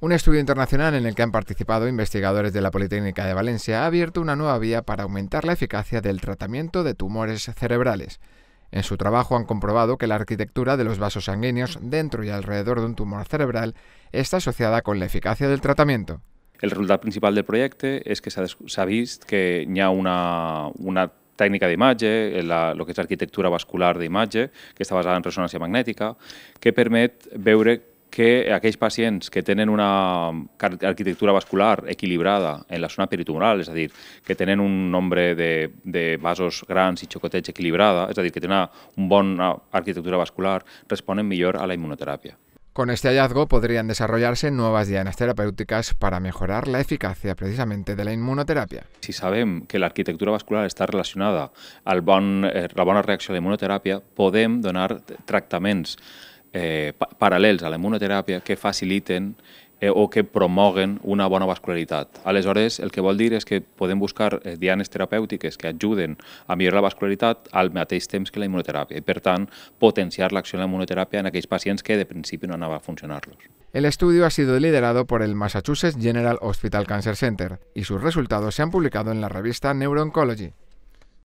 Un estudio internacional en el que han participado investigadores de la Politécnica de Valencia ha abierto una nueva vía para aumentar la eficacia del tratamiento de tumores cerebrales. En su trabajo han comprobado que la arquitectura de los vasos sanguíneos dentro y alrededor de un tumor cerebral está asociada con la eficacia del tratamiento. El resultado principal del proyecto es que se ha visto que ya una una, técnica de imagen, eh, lo que es arquitectura vascular de imagen, que está basada en resonancia magnética, que permite ver que aquells pacients que tenen una arquitectura vascular equilibrada en la zona peritumoral, és a dir, que tenen un nombre de, de vasos grans i xocotets equilibrada, és a dir, que tenen una, un bona arquitectura vascular, responen millor a la immunoterapia. Con este hallazgo podrían desarrollarse nuevas dianas terapéuticas para mejorar la eficacia precisamente de la inmunoterapia. Si sabem que l'arquitectura vascular està relacionada al bon, eh, la bona reacció a la immunoteràpia, podem donar tractaments eh, pa paral·lels a la immunoterapia que faciliten eh, o que promoguen una bona vascularitat. Aleshores, el que vol dir és que podem buscar eh, dianes terapèutiques que ajuden a millorar la vascularitat al mateix temps que la immunoterapia i, per tant, potenciar l'acció de la immunoterapia en aquells pacients que de principi no anava a funcionar-los. El estudio ha sido liderado por el Massachusetts General Hospital Cancer Center y sus resultados se han publicado en la revista Neurooncology.